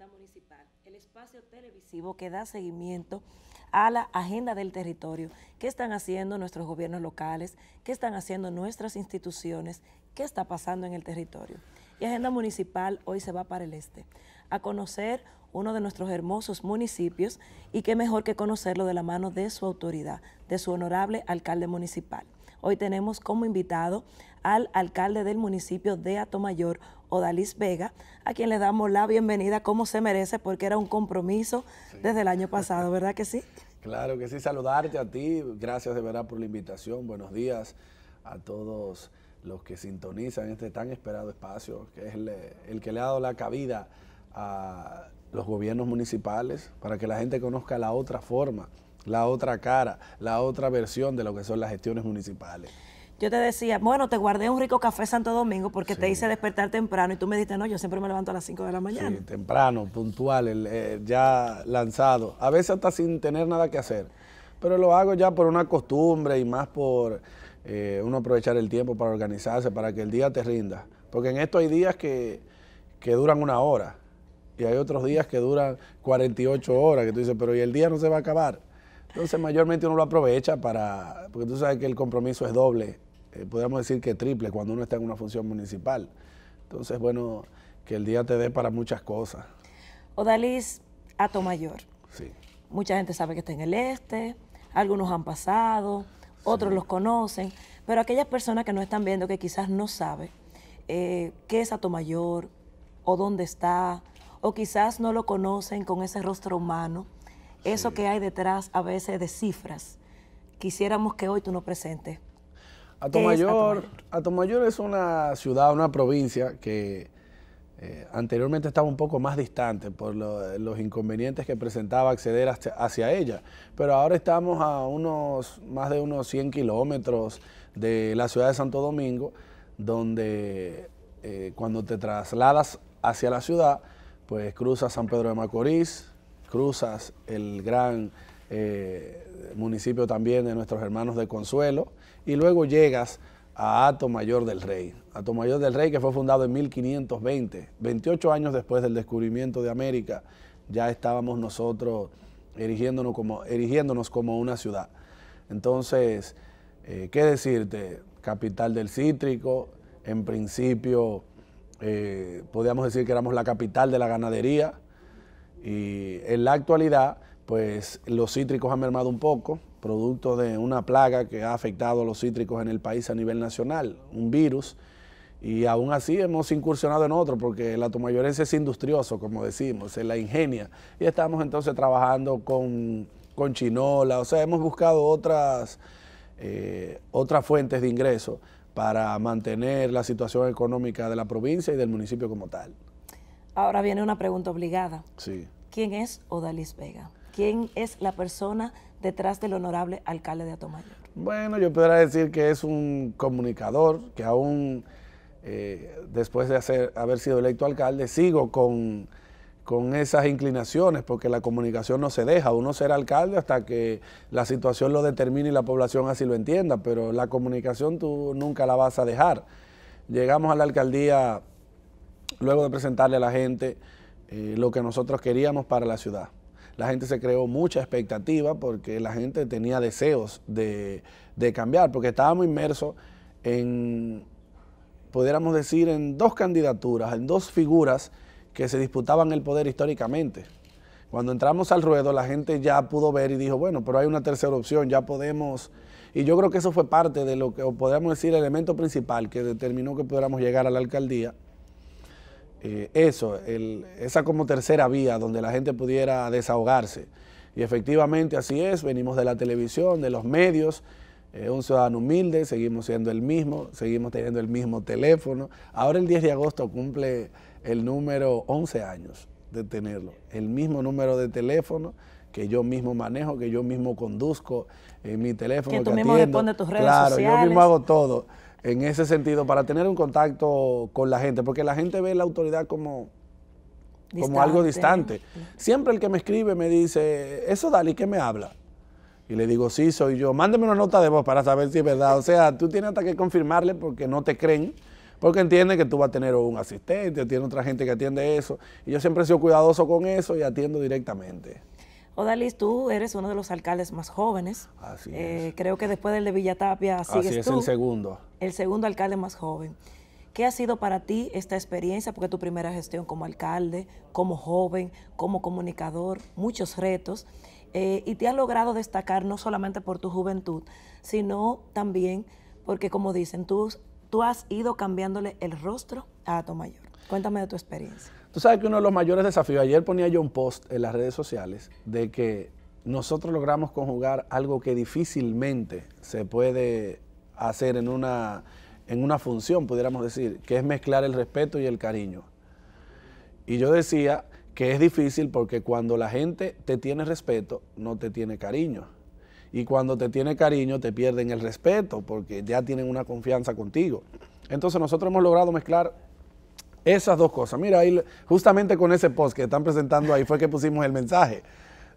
Agenda Municipal, el espacio televisivo que da seguimiento a la agenda del territorio. ¿Qué están haciendo nuestros gobiernos locales? ¿Qué están haciendo nuestras instituciones? ¿Qué está pasando en el territorio? Y Agenda Municipal hoy se va para el este, a conocer uno de nuestros hermosos municipios y qué mejor que conocerlo de la mano de su autoridad, de su honorable alcalde municipal. Hoy tenemos como invitado al alcalde del municipio de Atomayor, Odalis Vega, a quien le damos la bienvenida como se merece, porque era un compromiso desde el año pasado, ¿verdad que sí? Claro que sí, saludarte a ti, gracias de verdad por la invitación, buenos días a todos los que sintonizan este tan esperado espacio, que es el que le ha dado la cabida a los gobiernos municipales, para que la gente conozca la otra forma, la otra cara, la otra versión de lo que son las gestiones municipales yo te decía, bueno, te guardé un rico café Santo Domingo porque te hice despertar temprano y tú me dijiste, no, yo siempre me levanto a las 5 de la mañana. Sí, temprano, puntual, eh, ya lanzado. A veces hasta sin tener nada que hacer. Pero lo hago ya por una costumbre y más por eh, uno aprovechar el tiempo para organizarse, para que el día te rinda. Porque en esto hay días que, que duran una hora y hay otros días que duran 48 horas, que tú dices, pero ¿y el día no se va a acabar? Entonces mayormente uno lo aprovecha para, porque tú sabes que el compromiso es doble eh, podemos podríamos decir que triple cuando uno está en una función municipal. Entonces, bueno, que el día te dé para muchas cosas. Odalis Atomayor. Sí. Mucha gente sabe que está en el este, algunos han pasado, otros los conocen, pero aquellas personas que no están viendo, que quizás no saben eh, qué es Atomayor o dónde está, o quizás no lo conocen con ese rostro humano, eso que hay detrás a veces de cifras, quisiéramos que hoy tú nos presentes Atomayor, es una ciudad, una provincia que eh, anteriormente estaba un poco más distante por los inconvenientes que presentaba acceder hacia, ella, pero ahora estamos a unos más de unos 100 kilómetros de la ciudad de Santo Domingo, donde eh, cuando te trasladas hacia la ciudad, pues cruzas San Pedro de Macorís, cruzas el gran eh, municipio también de nuestros hermanos de Consuelo, y luego llegas a Mayor del Rey. Mayor del Rey que fue fundado en 1520, 28 años después del descubrimiento de América, ya estábamos nosotros erigiéndonos como, erigiéndonos como una ciudad. Entonces, eh, ¿qué decirte? Capital del cítrico, en principio eh, podíamos decir que éramos la capital de la ganadería y en la actualidad, pues los cítricos han mermado un poco, producto de una plaga que ha afectado a los cítricos en el país a nivel nacional, un virus, y aún así hemos incursionado en otro, porque la atomayorense es industrioso, como decimos, es la ingenia, y estamos entonces trabajando con, chinola, o sea, hemos buscado otras, eh, otras fuentes de ingreso para mantener la situación económica de la provincia y del municipio como tal. Ahora viene una pregunta obligada. Sí. ¿Quién es Odalis Vega? ¿Quién es la persona detrás del honorable alcalde de Atomayor? Bueno, yo podría decir que es un comunicador que aún eh, después de haber sido electo alcalde sigo con, esas inclinaciones porque la comunicación no se deja. Uno será alcalde hasta que la situación lo determine y la población así lo entienda, pero la comunicación tú nunca la vas a dejar. Llegamos a la alcaldía luego de presentarle a la gente eh, lo que nosotros queríamos para la ciudad la gente se creó mucha expectativa porque la gente tenía deseos de, cambiar, porque estábamos inmersos en, pudiéramos decir, en dos candidaturas, en dos figuras que se disputaban el poder históricamente. Cuando entramos al ruedo, la gente ya pudo ver y dijo, bueno, pero hay una tercera opción, ya podemos... Y yo creo que eso fue parte de lo que, o podríamos decir, el elemento principal que determinó que pudiéramos llegar a la alcaldía, eh, eso, esa como tercera vía donde la gente pudiera desahogarse. Y efectivamente así es, venimos de la televisión, de los medios, eh, un ciudadano humilde, seguimos siendo el mismo, seguimos teniendo el mismo teléfono. Ahora el 10 de agosto cumple el número 11 años de tenerlo, el mismo número de teléfono que yo mismo manejo, que yo mismo conduzco en eh, mi teléfono. Que tú mismo atiendo. tus redes sociales. Claro, yo mismo hago todo en ese sentido, para tener un contacto con la gente, porque la gente ve la autoridad como, como algo distante. Siempre el que me escribe me dice, eso Dali, ¿qué me habla? Y le digo, sí, soy yo. Mándeme una nota de voz para saber si es verdad. O sea, tú tienes hasta que confirmarle porque no te creen, porque entienden que tú vas a tener un asistente, tiene otra gente que atiende eso. Y yo siempre he sido cuidadoso con eso y atiendo directamente. Odalis, tú eres uno de los alcaldes más jóvenes. Así eh, es. Creo que después del de Villatapia sigues Así es tú, el segundo. El segundo alcalde más joven. ¿Qué ha sido para ti esta experiencia? Porque tu primera gestión como alcalde, como joven, como comunicador, muchos retos. Eh, y te has logrado destacar no solamente por tu juventud, sino también porque, como dicen, tus tú has ido cambiándole el rostro a tu Mayor. Cuéntame de tu experiencia. Tú sabes que uno de los mayores desafíos, ayer ponía yo un post en las redes sociales de que nosotros logramos conjugar algo que difícilmente se puede hacer en una, en una función, pudiéramos decir, que es mezclar el respeto y el cariño. Y yo decía que es difícil porque cuando la gente te tiene respeto, no te tiene cariño y cuando te tiene cariño te pierden el respeto porque ya tienen una confianza contigo. Entonces nosotros hemos logrado mezclar esas dos cosas. Mira, ahí, justamente con ese post que están presentando ahí fue que pusimos el mensaje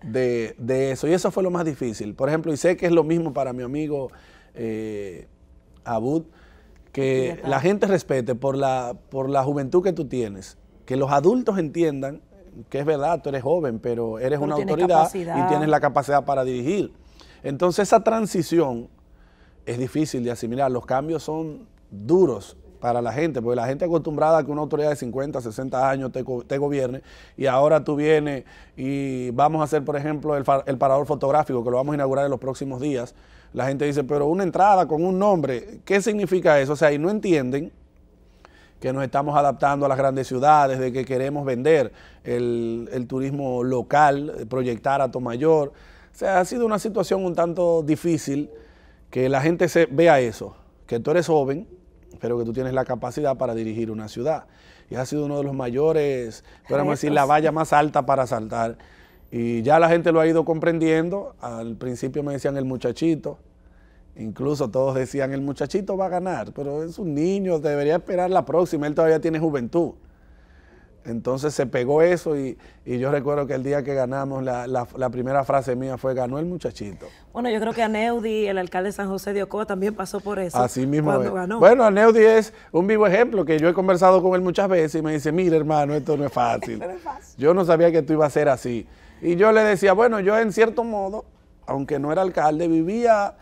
de, eso y eso fue lo más difícil. Por ejemplo, y sé que es lo mismo para mi amigo eh, Abud, que la gente respete por la, por la juventud que tú tienes, que los adultos entiendan que es verdad, tú eres joven, pero eres una autoridad y tienes la capacidad para dirigir. Entonces esa transición es difícil de asimilar, los cambios son duros para la gente, porque la gente acostumbrada a que una autoridad de 50, 60 años te, gobierne y ahora tú vienes y vamos a hacer, por ejemplo, el, parador fotográfico que lo vamos a inaugurar en los próximos días. La gente dice, pero una entrada con un nombre, ¿qué significa eso? O sea, y no entienden que nos estamos adaptando a las grandes ciudades, de que queremos vender el, el turismo local, proyectar a Tomayor. O sea, ha sido una situación un tanto difícil que la gente vea eso, que tú eres joven, pero que tú tienes la capacidad para dirigir una ciudad. Y ha sido uno de los mayores, podríamos decir, la valla más alta para saltar. Y ya la gente lo ha ido comprendiendo. Al principio me decían el muchachito, Incluso todos decían, el muchachito va a ganar, pero es un niño, debería esperar la próxima, él todavía tiene juventud. Entonces se pegó eso y, yo recuerdo que el día que ganamos, la, primera frase mía fue, ganó el muchachito. Bueno, yo creo que Aneudi, el alcalde de San José de Ocoa, también pasó por eso. Así mismo. Cuando ganó. Bueno, Aneudi es un vivo ejemplo que yo he conversado con él muchas veces y me dice, mira hermano, esto no es fácil. no es fácil. Yo no sabía que tú iba a ser así. Y yo le decía, bueno, yo en cierto modo, aunque no era alcalde, vivía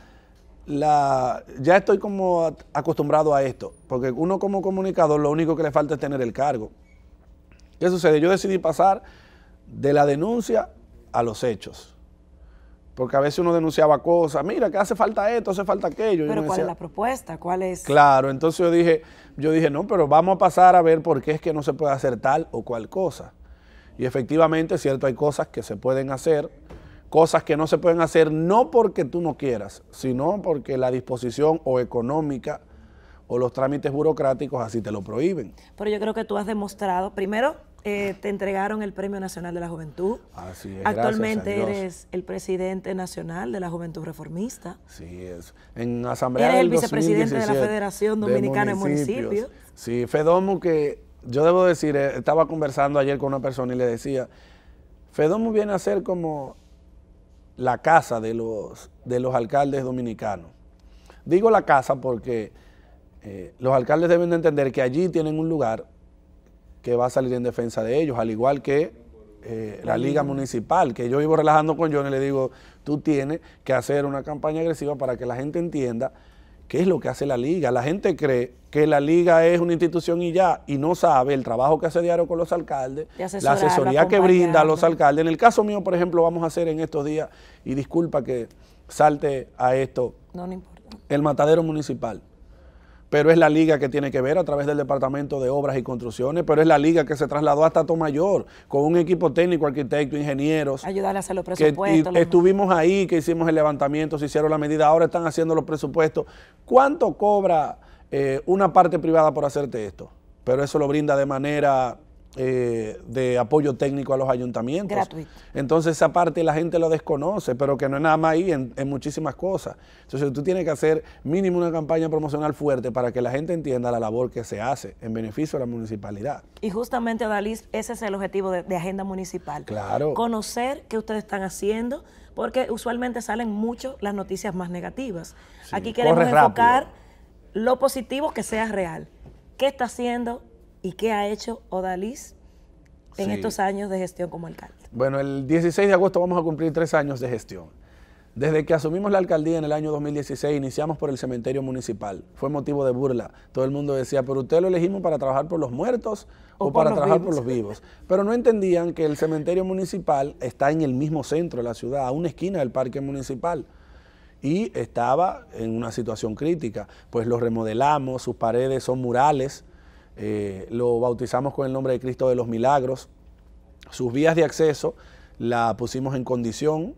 la, ya estoy como acostumbrado a esto, porque uno como comunicador lo único que le falta es tener el cargo. ¿Qué sucede? Yo decidí pasar de la denuncia a los hechos. Porque a veces uno denunciaba cosas, mira, que hace falta esto, hace falta aquello. Pero ¿cuál es la propuesta? ¿Cuál es? Claro, entonces yo dije, yo dije, no, pero vamos a pasar a ver por qué es que no se puede hacer tal o cual cosa. Y efectivamente, cierto, hay cosas que se pueden hacer, cosas que no se pueden hacer no porque tú no quieras, sino porque la disposición o económica o los trámites burocráticos así te lo prohíben. Pero yo creo que tú has demostrado, primero, eh, te entregaron el Premio Nacional de la Juventud. Así es. Actualmente gracias eres el presidente nacional de la Juventud Reformista. Sí, es. En Asamblea eres el vicepresidente de la Federación Dominicana de Municipios. Sí, Fedomo que yo debo decir, eh, estaba conversando ayer con una persona y le decía, Fedomo viene a ser como la casa de los, de los alcaldes dominicanos. Digo la casa porque eh, los alcaldes deben de entender que allí tienen un lugar que va a salir en defensa de ellos, al igual que eh, la liga municipal, que yo vivo relajando con John y le digo, tú tienes que hacer una campaña agresiva para que la gente entienda qué es lo que hace la liga. La gente cree que la liga es una institución y ya, y no sabe el trabajo que hace diario con los alcaldes, la asesoría que brinda a los alcaldes. En el caso mío, por ejemplo, vamos a hacer en estos días, y disculpa que salte a esto, el matadero municipal pero es la liga que tiene que ver a través del Departamento de Obras y Construcciones, pero es la liga que se trasladó hasta Tomayor con un equipo técnico, arquitecto, ingenieros. Ayudar a hacer los presupuestos. Estuvimos ahí, que hicimos el levantamiento, se hicieron la medida, ahora están haciendo los presupuestos. ¿Cuánto cobra eh, una parte privada por hacerte esto? Pero eso lo brinda de manera eh, de apoyo técnico a los ayuntamientos. Gratuito. Entonces esa parte la gente lo desconoce, pero que no es nada más ahí, en, muchísimas cosas. Entonces tú tienes que hacer mínimo una campaña promocional fuerte para que la gente entienda la labor que se hace en beneficio de la municipalidad. Y justamente, Dalí, ese es el objetivo de, Agenda Municipal. Claro. Conocer qué ustedes están haciendo, porque usualmente salen mucho las noticias más negativas. Aquí queremos enfocar lo positivo que sea real. ¿Qué está haciendo ¿Y qué ha hecho Odalys en estos años de gestión como alcalde? Bueno, el 16 de agosto vamos a cumplir tres años de gestión. Desde que asumimos la alcaldía en el año 2016, iniciamos por el cementerio municipal. Fue motivo de burla. Todo el mundo decía, pero usted lo elegimos para trabajar por los muertos o, para trabajar por los vivos. Pero no entendían que el cementerio municipal está en el mismo centro de la ciudad, a una esquina del parque municipal. Y estaba en una situación crítica. Pues lo remodelamos, sus paredes son murales eh, lo bautizamos con el nombre de Cristo de los Milagros. Sus vías de acceso la pusimos en condición,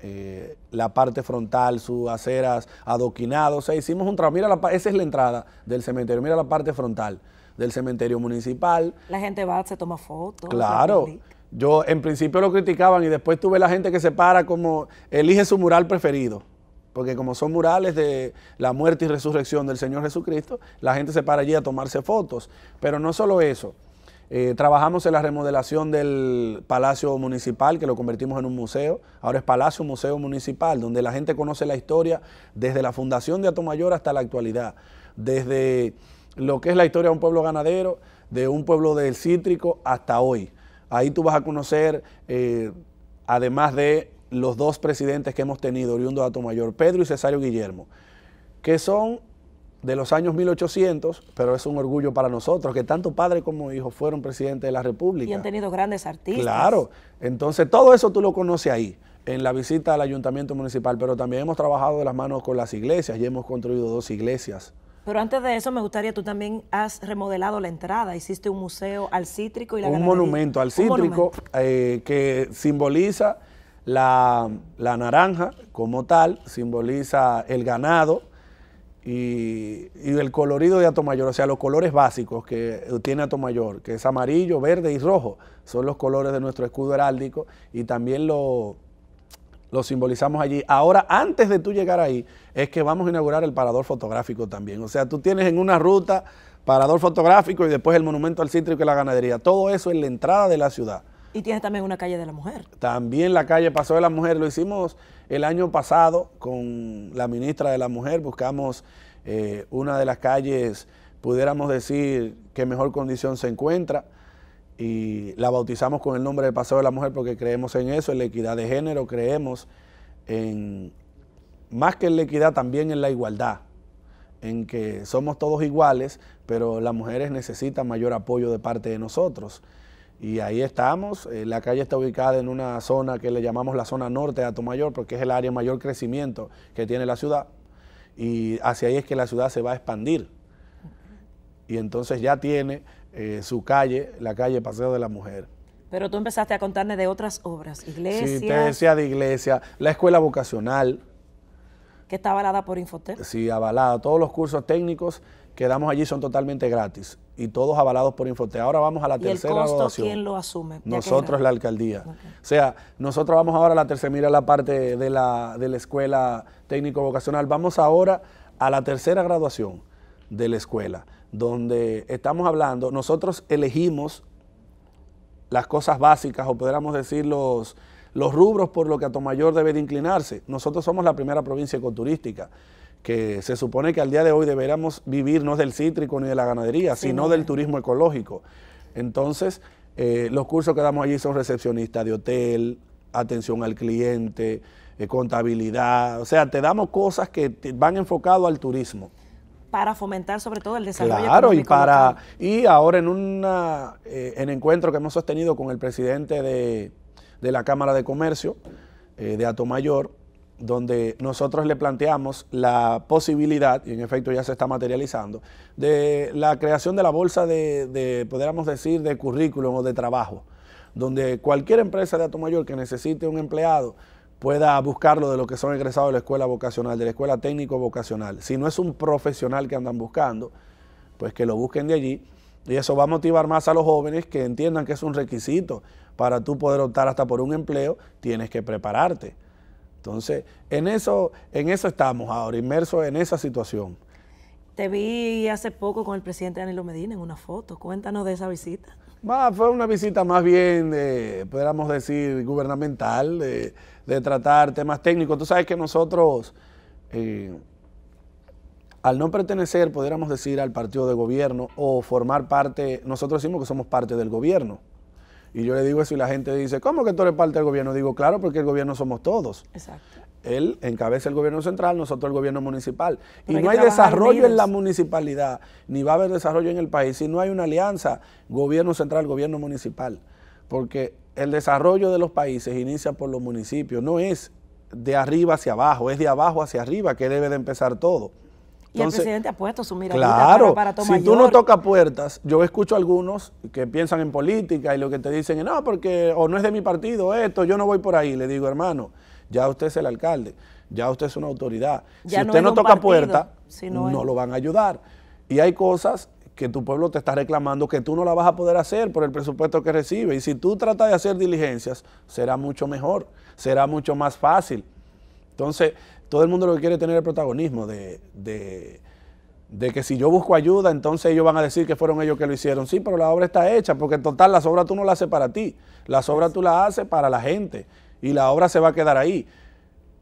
eh, la parte frontal, sus aceras adoquinados. O sea, hicimos un trabajo. Mira, la, esa es la entrada del cementerio. Mira la parte frontal del cementerio municipal. La gente va, se toma fotos. Claro. Yo en principio lo criticaban y después tuve la gente que se para como elige su mural preferido. Porque como son murales de la muerte y resurrección del Señor Jesucristo, la gente se para allí a tomarse fotos. Pero no solo eso. Eh, trabajamos en la remodelación del Palacio Municipal, que lo convertimos en un museo. Ahora es Palacio Museo Municipal, donde la gente conoce la historia desde la fundación de Atomayor hasta la actualidad. Desde lo que es la historia de un pueblo ganadero, de un pueblo del cítrico hasta hoy. Ahí tú vas a conocer, eh, además de los dos presidentes que hemos tenido, oriundo de mayor, Pedro y Cesario Guillermo, que son de los años 1800, pero es un orgullo para nosotros que tanto padre como hijo fueron presidentes de la República. Y han tenido grandes artistas. Claro, entonces todo eso tú lo conoces ahí, en la visita al ayuntamiento municipal, pero también hemos trabajado de las manos con las iglesias y hemos construido dos iglesias. Pero antes de eso me gustaría, tú también has remodelado la entrada, hiciste un museo al cítrico y la Un monumento al cítrico eh, que simboliza la, naranja como tal simboliza el ganado y, el colorido de Atomayor, o sea, los colores básicos que tiene Atomayor, que es amarillo, verde y rojo, son los colores de nuestro escudo heráldico y también lo, lo simbolizamos allí. Ahora, antes de tú llegar ahí, es que vamos a inaugurar el parador fotográfico también. O sea, tú tienes en una ruta parador fotográfico y después el monumento al cítrico y la ganadería. Todo eso es la entrada de la ciudad. Y tiene también una calle de la mujer. También la calle Paseo de la Mujer. Lo hicimos el año pasado con la ministra de la Mujer. Buscamos eh, una de las calles, pudiéramos decir, que mejor condición se encuentra. Y la bautizamos con el nombre de Paseo de la Mujer porque creemos en eso, en la equidad de género, creemos en, más que en la equidad, también en la igualdad en que somos todos iguales, pero las mujeres necesitan mayor apoyo de parte de nosotros. Y ahí estamos. Eh, la calle está ubicada en una zona que le llamamos la zona norte de Atomayor, porque es el área de mayor crecimiento que tiene la ciudad. Y hacia ahí es que la ciudad se va a expandir. Y entonces ya tiene eh, su calle, la calle Paseo de la Mujer. Pero tú empezaste a contarme de otras obras, iglesia. Sí, te decía de iglesia, la escuela vocacional. Que está avalada por Infotel. Sí, avalada. Todos los cursos técnicos Quedamos allí son totalmente gratis y todos avalados por Infote. Ahora vamos a la tercera graduación. ¿Quién lo asume? Nosotros, la alcaldía. O sea, nosotros vamos ahora a la tercera, mira la parte de la, escuela técnico-vocacional. Vamos ahora a la tercera graduación de la escuela, donde estamos hablando, nosotros elegimos las cosas básicas o podríamos decir los, los rubros por lo que Atomayor debe de inclinarse. Nosotros somos la primera provincia ecoturística que se supone que al día de hoy deberíamos vivir no del cítrico ni de la ganadería, sino del eh. turismo ecológico. Entonces, eh, los cursos que damos allí son recepcionistas de hotel, atención al cliente, eh, contabilidad, o sea, te damos cosas que van enfocado al turismo. Para fomentar sobre todo el desarrollo claro, y para y ahora en un encuentro que hemos sostenido con el presidente de, de la Cámara de Comercio de Atomayor, donde nosotros le planteamos la posibilidad, y en efecto ya se está materializando, de la creación de la bolsa de, de podríamos decir, de currículum o de trabajo, donde cualquier empresa de mayor que necesite un empleado pueda buscarlo de los que son egresados de la escuela vocacional, de la escuela técnico vocacional. Si no es un profesional que andan buscando, pues que lo busquen de allí. Y eso va a motivar más a los jóvenes que entiendan que es un requisito. Para tú poder optar hasta por un empleo, tienes que prepararte. Entonces, en eso, en eso estamos ahora, inmersos en esa situación. Te vi hace poco con el presidente Danilo Medina en una foto. Cuéntanos de esa visita. Bah, fue una visita más bien, de, podríamos decir, gubernamental, de, tratar temas técnicos. Tú sabes que nosotros, eh, al no pertenecer, podríamos decir, al partido de gobierno o formar parte, nosotros decimos que somos parte del gobierno. Y yo le digo eso y la gente dice, ¿cómo que tú eres parte del gobierno? Digo, claro, porque el gobierno somos todos. Él encabeza el gobierno central, nosotros el gobierno municipal. y no hay, hay desarrollo en la municipalidad, ni va a haber desarrollo en el país si no hay una alianza gobierno central, gobierno municipal. Porque el desarrollo de los países inicia por los municipios, no es de arriba hacia abajo, es de abajo hacia arriba que debe de empezar todo y el presidente ha puesto su mirada claro, para, para tomar. Si tú no tocas puertas, yo escucho a algunos que piensan en política y lo que te dicen es no, porque o no es de mi partido esto, yo no voy por ahí. Le digo, hermano, ya usted es el alcalde, ya usted es una autoridad. si usted no toca puertas, no lo van a ayudar. Y hay cosas que tu pueblo te está reclamando que tú no la vas a poder hacer por el presupuesto que recibe. Y si tú tratas de hacer diligencias, será mucho mejor, será mucho más fácil. Entonces, todo el mundo lo que quiere tener el protagonismo de, de, que si yo busco ayuda, entonces ellos van a decir que fueron ellos que lo hicieron. Sí, pero la obra está hecha, porque en total la obra tú no la haces para ti, la obra tú la haces para la gente y la obra se va a quedar ahí.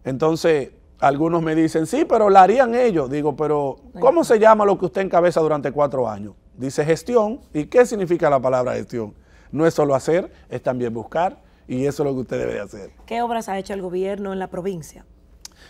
Entonces, algunos me dicen, sí, pero la harían ellos. Digo, pero ¿cómo se llama lo que usted encabeza durante cuatro años? Dice gestión. ¿Y qué significa la palabra gestión? No es solo hacer, es también buscar y eso es lo que usted debe hacer. ¿Qué obras ha hecho el gobierno en la provincia?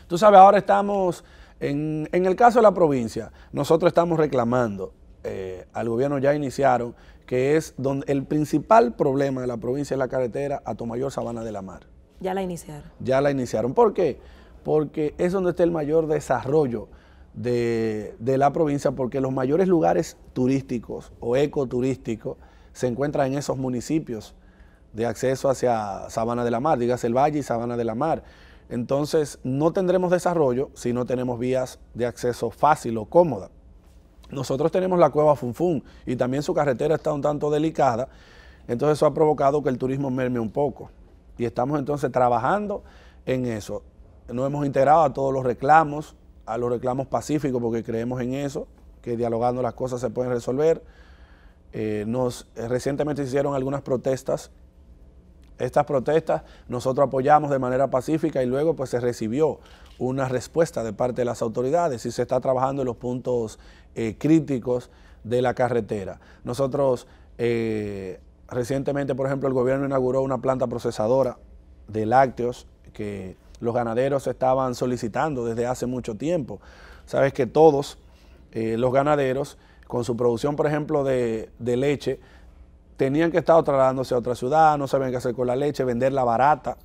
Tú sabes, ahora estamos, en, el caso de la provincia, nosotros estamos reclamando eh, al gobierno, ya iniciaron, que es donde el principal problema de la provincia es la carretera a Tomayor Sabana de la Mar. Ya la iniciaron. Ya la iniciaron. ¿Por qué? Porque es donde está el mayor desarrollo de, la provincia, porque los mayores lugares turísticos o ecoturísticos se encuentran en esos municipios de acceso hacia Sabana de la Mar, digas el Valle y Sabana de la Mar. Entonces, no tendremos desarrollo si no tenemos vías de acceso fácil o cómoda. Nosotros tenemos la cueva Funfun y también su carretera está un tanto delicada, entonces eso ha provocado que el turismo merme un poco. Y estamos entonces trabajando en eso. Nos hemos integrado a todos los reclamos, a los reclamos pacíficos, porque creemos en eso, que dialogando las cosas se pueden resolver. Eh, nos eh, recientemente hicieron algunas protestas estas protestas nosotros apoyamos de manera pacífica y luego pues se recibió una respuesta de parte de las autoridades y se está trabajando en los puntos eh, críticos de la carretera. Nosotros eh, recientemente, por ejemplo, el gobierno inauguró una planta procesadora de lácteos que los ganaderos estaban solicitando desde hace mucho tiempo. Sabes que todos eh, los ganaderos con su producción, por ejemplo, de leche, tenían que estar trasladándose a otra ciudad, no sabían qué hacer con la leche, venderla barata.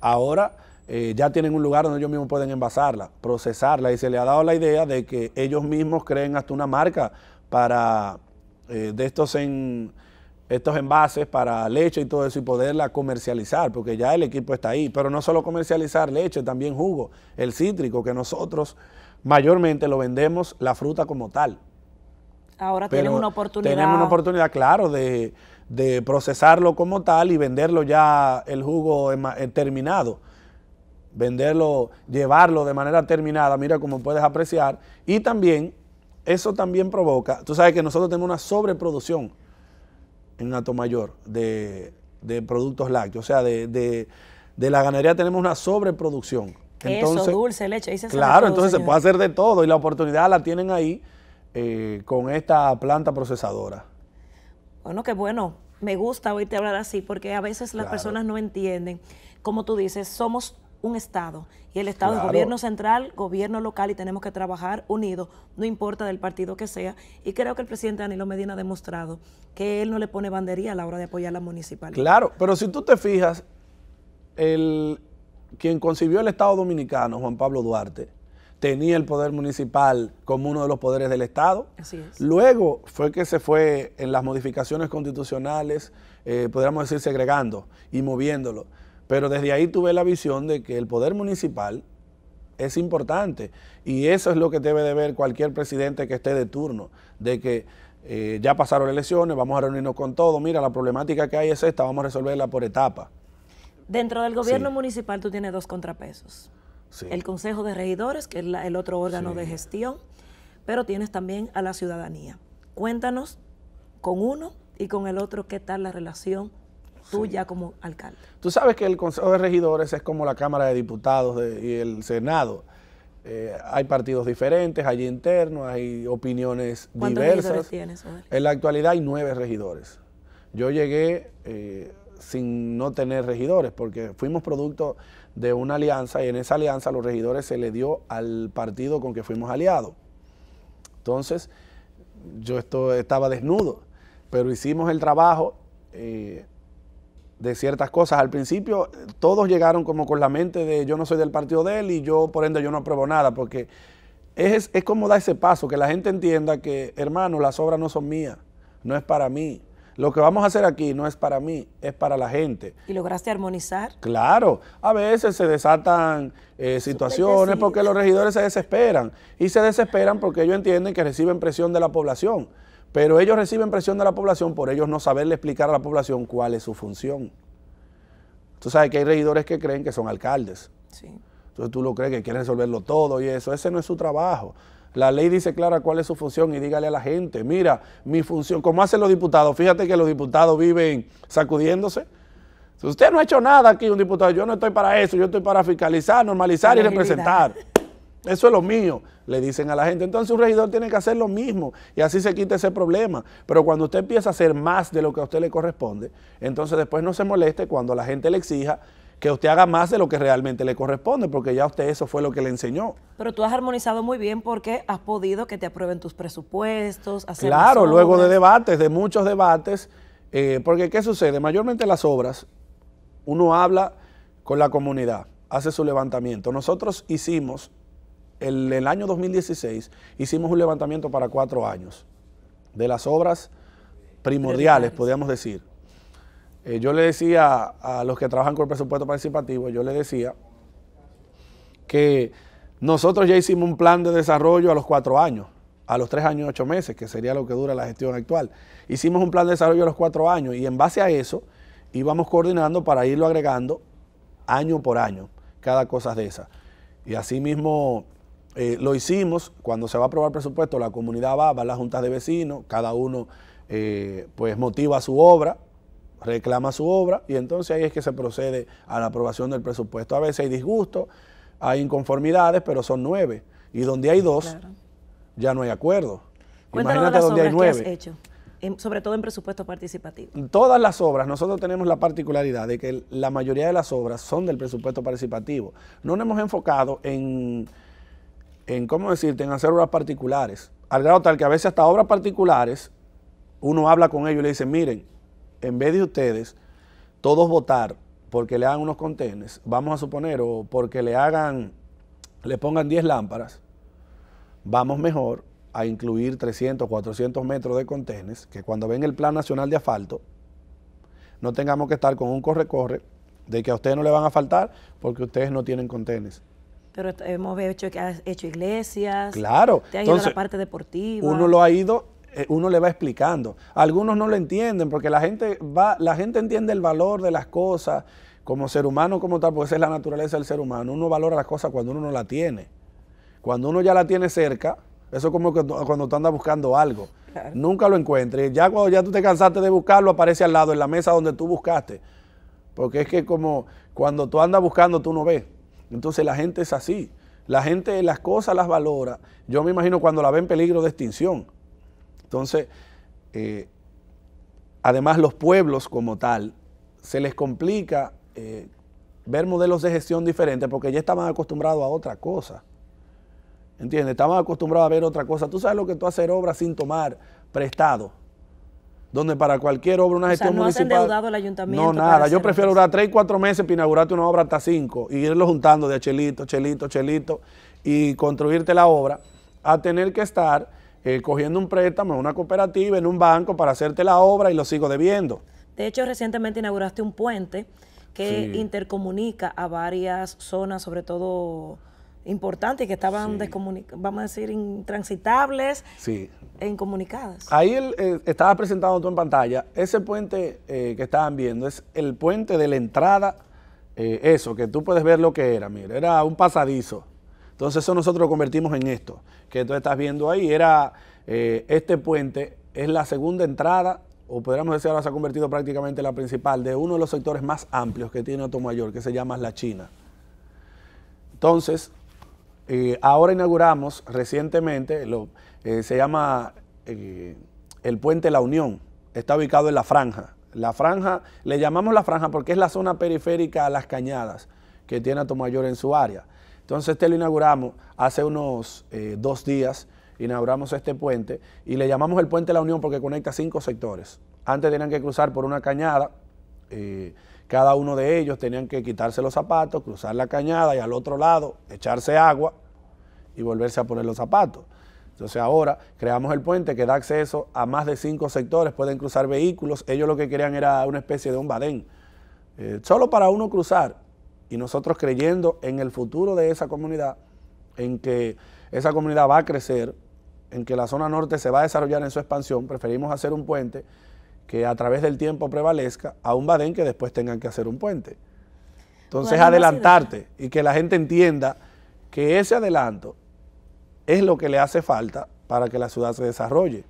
Ahora eh, ya tienen un lugar donde ellos mismos pueden envasarla, procesarla y se le ha dado la idea de que ellos mismos creen hasta una marca para eh, de estos en estos envases para leche y todo eso y poderla comercializar, porque ya el equipo está ahí, pero no solo comercializar leche, también jugo, el cítrico, que nosotros mayormente lo vendemos la fruta como tal, Ahora tenemos una oportunidad. Tenemos una oportunidad, claro, de, procesarlo como tal y venderlo ya el jugo eh, terminado. Venderlo, llevarlo de manera terminada, mira cómo puedes apreciar. Y también, eso también provoca, tú sabes que nosotros tenemos una sobreproducción en Alto Mayor de, productos lácteos, o sea, de, la ganadería tenemos una sobreproducción. Entonces, Eso, dulce, leche, Claro, entonces se puede hacer de todo y la oportunidad la tienen ahí eh, con esta planta procesadora? Bueno, qué bueno. Me gusta oírte hablar así porque a veces las personas no entienden. Como tú dices, somos un Estado. Y el Estado es gobierno central, gobierno local y tenemos que trabajar unidos, no importa del partido que sea. Y creo que el presidente Danilo Medina ha demostrado que él no le pone bandería a la hora de apoyar a la municipalidad. Claro, pero si tú te fijas, quien concibió el Estado Dominicano, Juan Pablo Duarte, tenía el poder municipal como uno de los poderes del Estado. Así es. Luego fue que se fue en las modificaciones constitucionales, eh, podríamos decir, segregando y moviéndolo. Pero desde ahí tuve la visión de que el poder municipal es importante y eso es lo que debe de ver cualquier presidente que esté de turno, de que eh, ya pasaron elecciones, vamos a reunirnos con todo, mira, la problemática que hay es esta, vamos a resolverla por etapa. Dentro del gobierno municipal tú tienes dos contrapesos el Consejo de Regidores, que es el otro órgano de gestión, pero tienes también a la ciudadanía. Cuéntanos con uno y con el otro qué tal la relación tuya como alcalde. Tú sabes que el Consejo de Regidores es como la Cámara de Diputados y el Senado. Eh, hay partidos diferentes, hay internos, hay opiniones ¿Cuántos Regidores tienes, en la actualidad hay nueve regidores. Yo llegué eh, sin no tener regidores porque fuimos producto de una alianza y en esa alianza los regidores se le dio al partido con que fuimos aliados. Entonces, yo esto, estaba desnudo, pero hicimos el trabajo eh, de ciertas cosas. Al principio todos llegaron como con la mente de yo no soy del partido de él y yo por ende yo no apruebo nada, porque es, es como dar ese paso, que la gente entienda que, hermano, las obras no son mías, no es para mí. Lo que vamos a hacer aquí no es para mí, es para la gente. ¿Y lograste armonizar? Claro, a veces se desatan eh, situaciones porque los regidores se desesperan y se desesperan porque ellos entienden que reciben presión de la población, pero ellos reciben presión de la población por ellos no saberle explicar a la población cuál es su función. Tú sabes que hay regidores que creen que son alcaldes. Sí. Entonces tú lo crees que quieren resolverlo todo y eso. Ese no es su trabajo. La ley dice clara cuál es su función y dígale a la gente, mira, mi función, como hacen los diputados, fíjate que los diputados viven sacudiéndose. Si usted no ha hecho nada aquí, un diputado, yo no estoy para eso, yo estoy para fiscalizar, normalizar y representar. Eso es lo mío, le dicen a la gente. Entonces un regidor tiene que hacer lo mismo y así se quita ese problema. Pero cuando usted empieza a hacer más de lo que a usted le corresponde, entonces después no se moleste cuando la gente le exija que usted haga más de lo que realmente le corresponde, porque ya usted eso fue lo que le enseñó. Pero tú has armonizado muy bien porque has podido que te aprueben tus presupuestos. Hacer claro, luego de debates, de muchos debates, eh, porque ¿qué sucede? Mayormente las obras, uno habla con la comunidad, hace su levantamiento. Nosotros hicimos, el, el año 2016, hicimos un levantamiento para cuatro años de las obras primordiales. podríamos decir eh, yo le decía a los que trabajan con el presupuesto participativo, yo le decía que nosotros ya hicimos un plan de desarrollo a los cuatro años, a los tres años y ocho meses, que sería lo que dura la gestión actual. Hicimos un plan de desarrollo a los cuatro años y en base a eso íbamos coordinando para irlo agregando año por año, cada cosa de esas. Y asimismo mismo eh, lo hicimos, cuando se va a aprobar el presupuesto, la comunidad va, van las juntas de vecinos, cada uno eh, pues motiva su obra, reclama su obra y entonces ahí es que se procede a la aprobación del presupuesto. A veces hay disgusto, hay inconformidades, pero son nueve. Y donde hay dos, ya no hay acuerdo. Imagínate donde hay nueve. sobre todo en presupuesto participativo. Todas las obras, nosotros tenemos la particularidad de que la mayoría de las obras son del presupuesto participativo. No nos hemos enfocado en, en ¿cómo decirte?, en hacer obras particulares. Al grado tal que a veces hasta obras particulares, uno habla con ellos y le dice, miren, en vez de ustedes todos votar porque le hagan unos contenes, vamos a suponer, o porque le hagan, le pongan 10 lámparas, vamos mejor a incluir 300, 400 metros de contenes, que cuando ven el Plan Nacional de Asfalto, no tengamos que estar con un corre-corre de que a ustedes no le van a faltar porque ustedes no tienen contenes. Pero hemos hecho, hecho iglesias. Claro. Te ha ido a la parte deportiva. Uno lo ha ido eh, uno le va explicando. Algunos no lo entienden porque la gente, va, la gente entiende el valor de las cosas como ser humano, como tal, porque esa es la naturaleza del ser humano. Uno valora las cosas cuando uno no la tiene. Cuando uno ya la tiene cerca, eso es como cuando tú andas buscando algo. Nunca lo encuentres. Ya cuando ya tú te cansaste de buscarlo, aparece al lado, en la mesa donde tú buscaste. Porque es que como cuando tú andas buscando, tú no ves. Entonces la gente es así. La gente las cosas las valora. Yo me imagino cuando la ve en peligro de extinción. Entonces, eh, además los pueblos como tal, se les complica eh, ver modelos de gestión diferentes porque ya estaban acostumbrados a otra cosa. ¿Entiendes? Estaban acostumbrados a ver otra cosa. Tú sabes lo que tú hacer obra sin tomar prestado. Donde para cualquier obra, una o gestión sea, no municipal. endeudado el ayuntamiento. No, nada. Yo prefiero durar tres, cuatro meses para inaugurarte una obra hasta cinco y irlo juntando de chelito, chelito, chelito y construirte la obra a tener que estar eh, cogiendo un préstamo en una cooperativa, en un banco para hacerte la obra y lo sigo debiendo. De hecho, recientemente inauguraste un puente que intercomunica a varias zonas, sobre todo importantes, que estaban, vamos a decir, intransitables e incomunicadas. Ahí él eh, estaba presentado tú en pantalla, ese puente eh, que estaban viendo es el puente de la entrada, eso, que tú puedes ver lo que era, mira, era un pasadizo entonces eso nosotros lo convertimos en esto, que tú estás viendo ahí, era eh, este puente, es la segunda entrada, o podríamos decir ahora se ha convertido prácticamente la principal, de uno de los sectores más amplios que tiene Mayor, que se llama La China. Entonces, eh, ahora inauguramos recientemente, eh, se llama el puente La Unión, está ubicado en la franja. La franja, le llamamos la franja porque es la zona periférica a las cañadas que tiene Mayor en su área. Entonces este lo inauguramos hace unos eh, dos días, inauguramos este puente y le llamamos el puente de la Unión porque conecta cinco sectores. Antes tenían que cruzar por una cañada, eh, cada uno de ellos tenían que quitarse los zapatos, cruzar la cañada y al otro lado echarse agua y volverse a poner los zapatos. Entonces ahora creamos el puente que da acceso a más de cinco sectores, pueden cruzar vehículos. Ellos lo que querían era una especie de un badén, eh, solo para uno cruzar y nosotros creyendo en el futuro de esa comunidad, en que esa comunidad va a crecer, en que la zona norte se va a desarrollar en su expansión, preferimos hacer un puente que a través del tiempo prevalezca a un Badén que después tengan que hacer un puente. Entonces adelantarte y que la gente entienda que ese adelanto es lo que le hace falta para que la ciudad se desarrolle.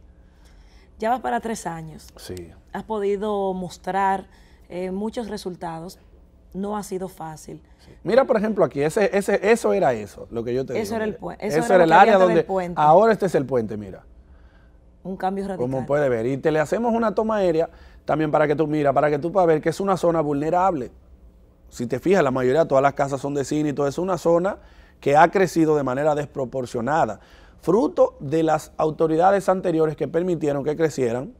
Ya vas para tres años. Sí. Has podido mostrar eh, muchos resultados, no ha sido fácil. Mira, por ejemplo, aquí, ese, ese, eso era eso, lo que yo te eso Era el Eso, era, el área donde. Ahora este es el puente, mira. Un cambio radical. Como puede ver. Y te le hacemos una toma aérea también para que tú, mira, para que tú puedas ver que es una zona vulnerable. Si te fijas, la mayoría de todas las casas son de cine y todo. Es una zona que ha crecido de manera desproporcionada, fruto de las autoridades anteriores que permitieron que crecieran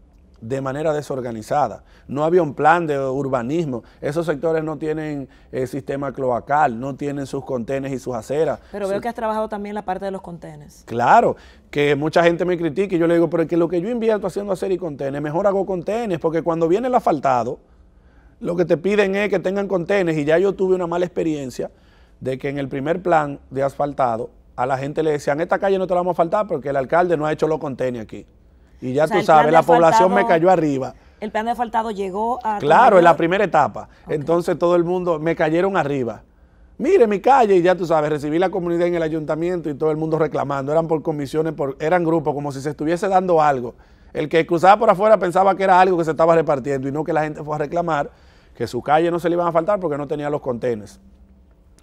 de manera desorganizada. No había un plan de urbanismo. Esos sectores no tienen el eh, sistema cloacal, no tienen sus contenes y sus aceras. Pero veo que has trabajado también la parte de los contenes. Claro, que mucha gente me critica y yo le digo, pero es que lo que yo invierto haciendo hacer y contenes, mejor hago contenes, porque cuando viene el asfaltado, lo que te piden es que tengan contenes y ya yo tuve una mala experiencia de que en el primer plan de asfaltado a la gente le decían, esta calle no te la vamos a faltar porque el alcalde no ha hecho los contenes aquí. Y ya tú sabes, la población me cayó arriba. El plan de faltado llegó a... Claro, en la primera etapa. Entonces todo el mundo, me cayeron arriba. Mire mi calle, y ya tú sabes, recibí la comunidad en el ayuntamiento y todo el mundo reclamando. Eran por comisiones, eran grupos, como si se estuviese dando algo. El que cruzaba por afuera pensaba que era algo que se estaba repartiendo y no que la gente fue a reclamar que su calle no se le iban a faltar porque no tenía los contenes.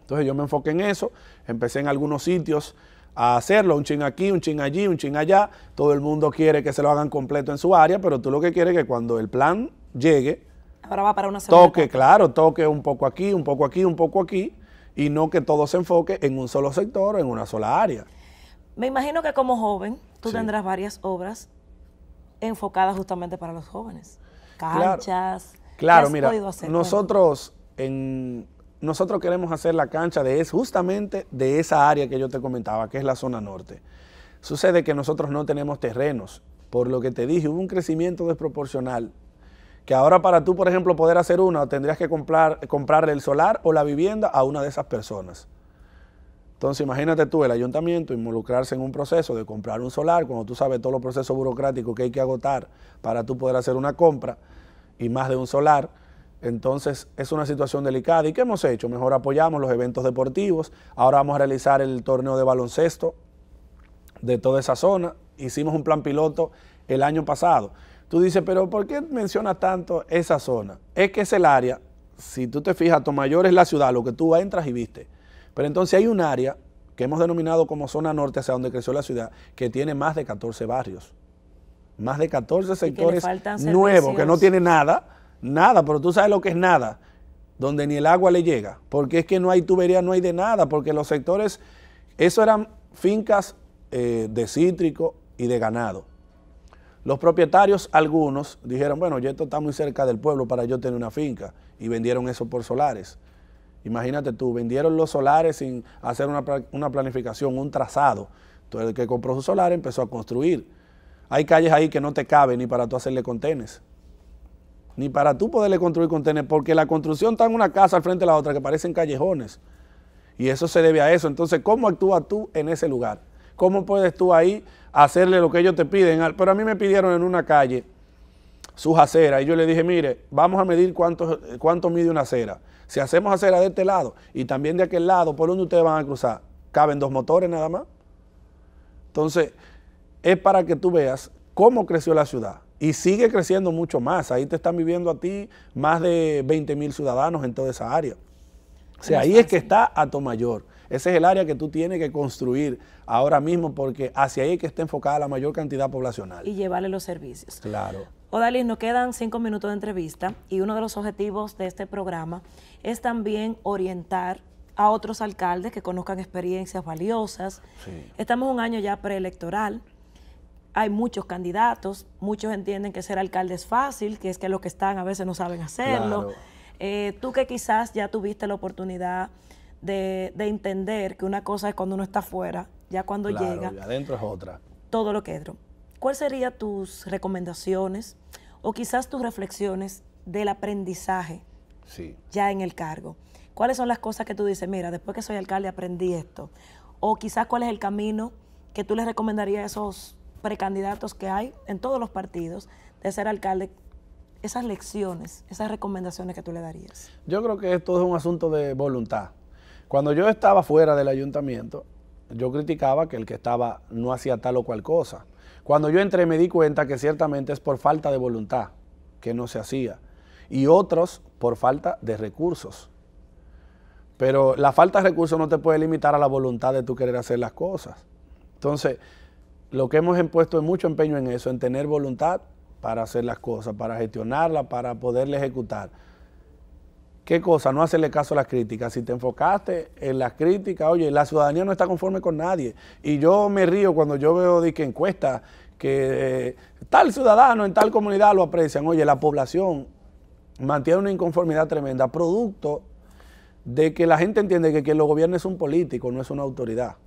Entonces yo me enfoqué en eso, empecé en algunos sitios a hacerlo, un chin aquí, un chin allí, un chin allá. Todo el mundo quiere que se lo hagan completo en su área, pero tú lo que quieres es que cuando el plan llegue, Ahora va para una toque, claro, toque un poco aquí, un poco aquí, un poco aquí, y no que todo se enfoque en un solo sector, en una sola área. Me imagino que como joven tú tendrás varias obras enfocadas justamente para los jóvenes. Canchas. Claro, claro mira, hacer? nosotros en nosotros queremos hacer la cancha de es justamente de esa área que yo te comentaba, que es la zona norte. Sucede que nosotros no tenemos terrenos, por lo que te dije, hubo un crecimiento desproporcional, que ahora para tú, por ejemplo, poder hacer una, tendrías que comprar, comprarle el solar o la vivienda a una de esas personas. Entonces imagínate tú, el ayuntamiento involucrarse en un proceso de comprar un solar, cuando tú sabes todos los procesos burocráticos que hay que agotar para tú poder hacer una compra y más de un solar, entonces es una situación delicada. ¿Y qué hemos hecho? Mejor apoyamos los eventos deportivos. Ahora vamos a realizar el torneo de baloncesto de toda esa zona. Hicimos un plan piloto el año pasado. Tú dices, pero ¿por qué mencionas tanto esa zona? Es que es el área, si tú te fijas, tu mayor es la ciudad, lo que tú entras y viste. Pero entonces hay un área que hemos denominado como zona norte, hacia donde creció la ciudad, que tiene más de 14 barrios, más de 14 sectores nuevos, que no tiene nada Nada, pero tú sabes lo que es nada, donde ni el agua le llega, porque es que no hay tubería, no hay de nada, porque los sectores, eso eran fincas eh, de cítrico y de ganado. Los propietarios, algunos, dijeron, bueno, yo esto está muy cerca del pueblo para yo tener una finca, y vendieron eso por solares. Imagínate tú, vendieron los solares sin hacer una, una planificación, un trazado. Entonces el que compró su solar empezó a construir. Hay calles ahí que no te caben ni para tú hacerle contenes ni para tú poderle construir contenedores, porque la construcción está en una casa al frente de la otra que parecen callejones. Y eso se debe a eso. Entonces, ¿cómo actúas tú en ese lugar? ¿Cómo puedes tú ahí hacerle lo que ellos te piden? Ah, pero a mí me pidieron en una calle sus aceras y yo le dije, mire, vamos a medir cuánto, cuánto mide una acera. Si hacemos acera de este lado y también de aquel lado, ¿por donde ustedes van a cruzar? Caben dos motores nada más. Entonces, es para que tú veas cómo creció la ciudad. Y sigue creciendo mucho más. Ahí te están viviendo a ti más de 20 mil ciudadanos en toda esa área. O sea, ahí es que está a tu Mayor. Ese es el área que tú tienes que construir ahora mismo porque hacia ahí es que está enfocada la mayor cantidad poblacional. Y llevarle los servicios. Claro. Odalis, nos quedan cinco minutos de entrevista y uno de los objetivos de este programa es también orientar a otros alcaldes que conozcan experiencias valiosas. Sí. Estamos un año ya preelectoral hay muchos candidatos, muchos entienden que ser alcalde es fácil, que es que los que están a veces no saben hacerlo. Eh, tú que quizás ya tuviste la oportunidad de, entender que una cosa es cuando uno está afuera, ya cuando llega. Y adentro es otra. Todo lo que es. ¿Cuáles serían tus recomendaciones o quizás tus reflexiones del aprendizaje ya en el cargo? ¿Cuáles son las cosas que tú dices, mira, después que soy alcalde aprendí esto? O quizás cuál es el camino que tú les recomendarías a esos precandidatos que hay en todos los partidos de ser alcalde, esas lecciones, esas recomendaciones que tú le darías? Yo creo que esto es un asunto de voluntad. Cuando yo estaba fuera del ayuntamiento, yo criticaba que el que estaba no hacía tal o cual cosa. Cuando yo entré me di cuenta que ciertamente es por falta de voluntad que no se hacía y otros por falta de recursos. Pero la falta de recursos no te puede limitar a la voluntad de tú querer hacer las cosas. Entonces, lo que hemos puesto es mucho empeño en eso, en tener voluntad para hacer las cosas, para gestionarlas, para poderle ejecutar. ¿Qué cosa? No hacerle caso a las críticas. Si te enfocaste en las críticas, oye, la ciudadanía no está conforme con nadie. Y yo me río cuando yo veo de que encuestas que eh, tal ciudadano en tal comunidad lo aprecian. Oye, la población mantiene una inconformidad tremenda, producto de que la gente entiende que quien lo gobierna es un político, no es una autoridad.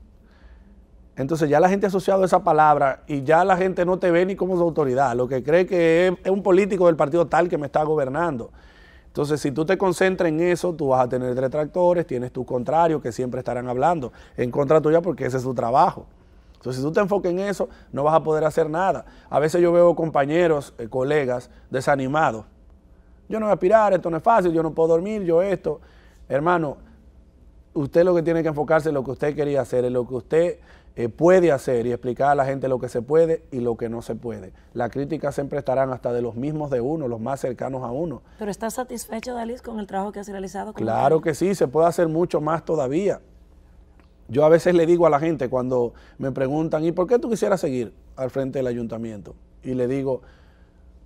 Entonces ya la gente ha asociado esa palabra y ya la gente no te ve ni como su autoridad, lo que cree que es, un político del partido tal que me está gobernando. Entonces, si tú te concentras en eso, tú vas a tener detractores, tienes tus contrarios que siempre estarán hablando en contra tuya porque ese es su trabajo. Entonces, si tú te enfocas en eso, no vas a poder hacer nada. A veces yo veo compañeros, eh, colegas desanimados. Yo no voy a aspirar, esto no es fácil, yo no puedo dormir, yo esto. Hermano, usted lo que tiene que enfocarse es lo que usted quería hacer, es lo que usted eh, puede hacer y explicar a la gente lo que se puede y lo que no se puede. Las críticas siempre estarán hasta de los mismos de uno, los más cercanos a uno. ¿Pero estás satisfecho, Dalis, con el trabajo que has realizado? Claro que sí, se puede hacer mucho más todavía. Yo a veces le digo a la gente cuando me preguntan, ¿y por qué tú quisieras seguir al frente del ayuntamiento? Y le digo,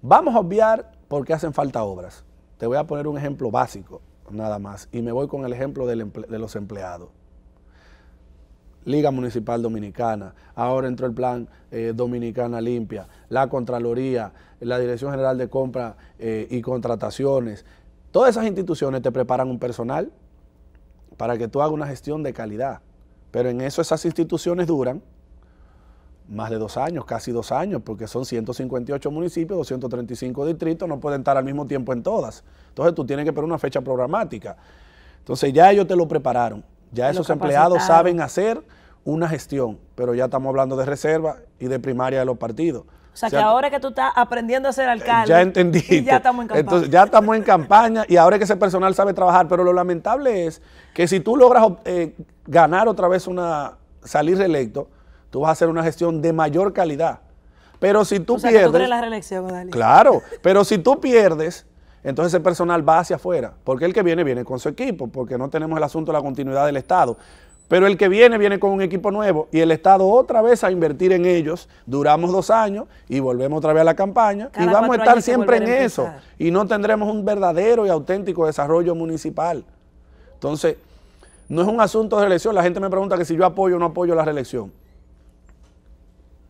vamos a obviar porque hacen falta obras. Te voy a poner un ejemplo básico, nada más, y me voy con el ejemplo de los empleados. Liga Municipal Dominicana, ahora entró el Plan eh, Dominicana Limpia, la Contraloría, la Dirección General de Compra eh, y Contrataciones. Todas esas instituciones te preparan un personal para que tú hagas una gestión de calidad. Pero en eso esas instituciones duran más de dos años, casi dos años, porque son 158 municipios, 235 distritos, no pueden estar al mismo tiempo en todas. Entonces tú tienes que poner una fecha programática. Entonces ya ellos te lo prepararon. Ya esos empleados saben hacer una gestión, pero ya estamos hablando de reserva y de primaria de los partidos. O sea, que ahora que tú estás aprendiendo a ser eh, alcalde. Ya entendí. ya pues, estamos en campaña. Entonces, ya estamos en campaña y ahora que ese personal sabe trabajar. Pero lo lamentable es que si tú logras eh, ganar otra vez una. salir reelecto, tú vas a hacer una gestión de mayor calidad. Pero si tú pierdes. Claro, pero si tú pierdes, entonces el personal va hacia afuera, porque el que viene viene con su equipo, porque no tenemos el asunto de la continuidad del Estado. Pero el que viene viene con un equipo nuevo y el Estado otra vez a invertir en ellos. Duramos dos años y volvemos otra vez a la campaña y vamos a estar siempre en eso y no tendremos un verdadero y auténtico desarrollo municipal. Entonces, no es un asunto de reelección. La gente me pregunta que si yo apoyo o no apoyo la reelección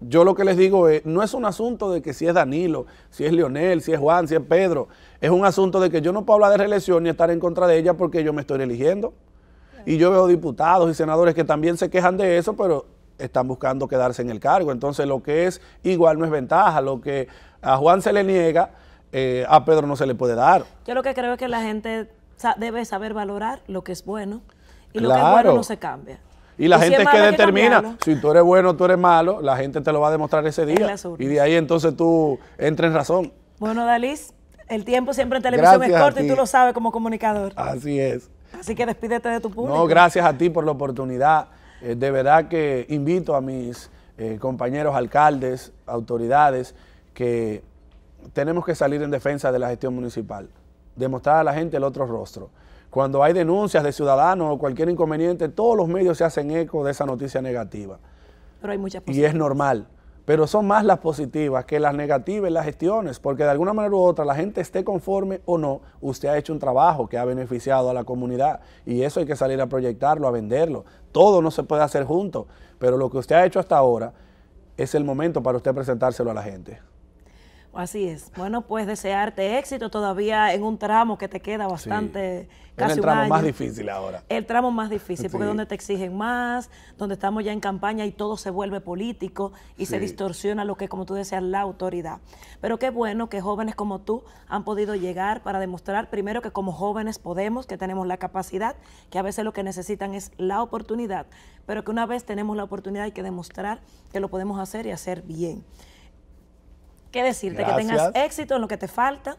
yo lo que les digo es, no es un asunto de que si es Danilo, si es Leonel, si es Juan, si es Pedro, es un asunto de que yo no puedo hablar de reelección ni estar en contra de ella porque yo me estoy eligiendo. Y yo veo diputados y senadores que también se quejan de eso, pero están buscando quedarse en el cargo. Entonces lo que es igual no es ventaja, lo que a Juan se le niega, eh, a Pedro no se le puede dar. Yo lo que creo es que la gente debe saber valorar lo que es bueno y lo que es bueno no se cambia. Y la gente es, que determina, si tú eres bueno, o tú eres malo, la gente te lo va a demostrar ese día. Y de ahí entonces tú entras en razón. Bueno, Dalis, el tiempo siempre en televisión es corto y tú lo sabes como comunicador. Así es. Así que despídete de tu público. No, gracias a ti por la oportunidad. Eh, de verdad que invito a mis eh, compañeros alcaldes, autoridades, que tenemos que salir en defensa de la gestión municipal, demostrar a la gente el otro rostro. Cuando hay denuncias de ciudadanos o cualquier inconveniente, todos los medios se hacen eco de esa noticia negativa. Pero hay muchas Y es normal. Pero son más las positivas que las negativas las gestiones, porque de alguna manera u otra, la gente esté conforme o no, usted ha hecho un trabajo que ha beneficiado a la comunidad y eso hay que salir a proyectarlo, a venderlo. Todo no se puede hacer junto, pero lo que usted ha hecho hasta ahora es el momento para usted presentárselo a la gente. Así es. Bueno, pues desearte éxito todavía en un tramo que te queda bastante es el tramo más difícil ahora. El tramo más difícil, porque es donde te exigen más, donde estamos ya en campaña y todo se vuelve político y se distorsiona lo que, como tú decías, la autoridad. Pero qué bueno que jóvenes como tú han podido llegar para demostrar, primero, que como jóvenes podemos, que tenemos la capacidad, que a veces lo que necesitan es la oportunidad, pero que una vez tenemos la oportunidad hay que demostrar que lo podemos hacer y hacer bien. ¿Qué decirte? Que tengas éxito en lo que te falta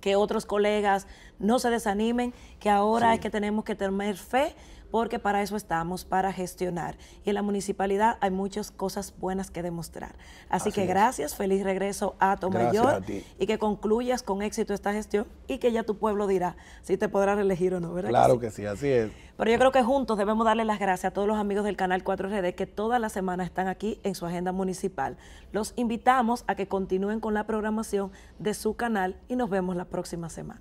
que otros colegas no se desanimen, que ahora es que tenemos que tener fe porque para eso estamos, para gestionar. Y en la municipalidad hay muchas cosas buenas que demostrar. Así, que gracias, feliz regreso a Tomayor y que concluyas con éxito esta gestión y que ya tu pueblo dirá si te podrás elegir o no, ¿verdad? Claro que sí? así es. Pero yo creo que juntos debemos darle las gracias a todos los amigos del Canal 4RD que todas las semanas están aquí en su agenda municipal. Los invitamos a que continúen con la programación de su canal y nos vemos la próxima semana.